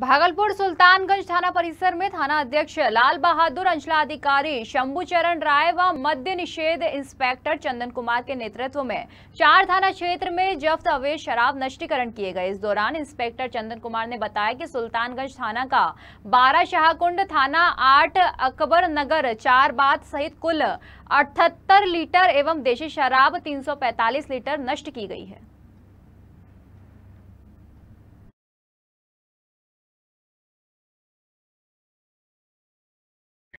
भागलपुर सुल्तानगंज थाना परिसर में थाना अध्यक्ष लाल बहादुर अंचलाधिकारी शंभु चरण राय व मद्य निषेध इंस्पेक्टर चंदन कुमार के नेतृत्व में चार थाना क्षेत्र में जब्त अवैध शराब नष्टीकरण किए गए इस दौरान इंस्पेक्टर चंदन कुमार ने बताया कि सुल्तानगंज थाना का बारह शाहकुंड थाना आठ अकबर नगर चार बात सहित कुल अठहत्तर लीटर एवं देशी शराब तीन लीटर नष्ट की गई है